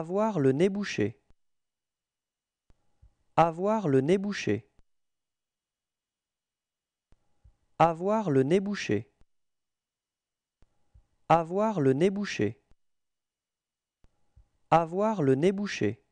Avoir le nez bouché. Avoir le nez bouché. Avoir le nez bouché. Avoir le nez bouché. Avoir le nez bouché.